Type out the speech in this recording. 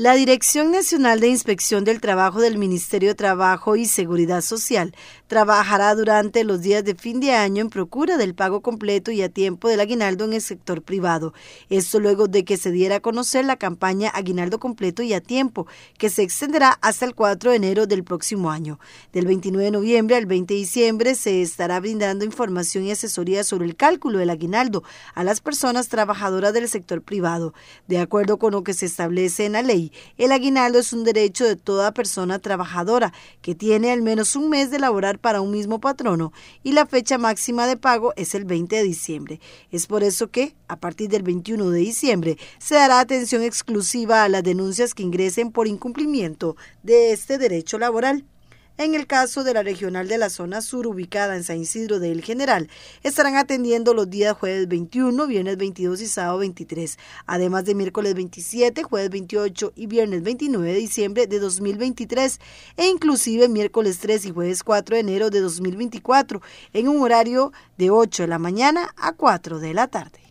La Dirección Nacional de Inspección del Trabajo del Ministerio de Trabajo y Seguridad Social trabajará durante los días de fin de año en procura del pago completo y a tiempo del aguinaldo en el sector privado. Esto luego de que se diera a conocer la campaña Aguinaldo Completo y a tiempo, que se extenderá hasta el 4 de enero del próximo año. Del 29 de noviembre al 20 de diciembre se estará brindando información y asesoría sobre el cálculo del aguinaldo a las personas trabajadoras del sector privado, de acuerdo con lo que se establece en la ley. El aguinaldo es un derecho de toda persona trabajadora que tiene al menos un mes de laborar para un mismo patrono y la fecha máxima de pago es el 20 de diciembre. Es por eso que, a partir del 21 de diciembre, se dará atención exclusiva a las denuncias que ingresen por incumplimiento de este derecho laboral. En el caso de la regional de la zona sur ubicada en San Isidro del General, estarán atendiendo los días jueves 21, viernes 22 y sábado 23, además de miércoles 27, jueves 28 y viernes 29 de diciembre de 2023 e inclusive miércoles 3 y jueves 4 de enero de 2024 en un horario de 8 de la mañana a 4 de la tarde.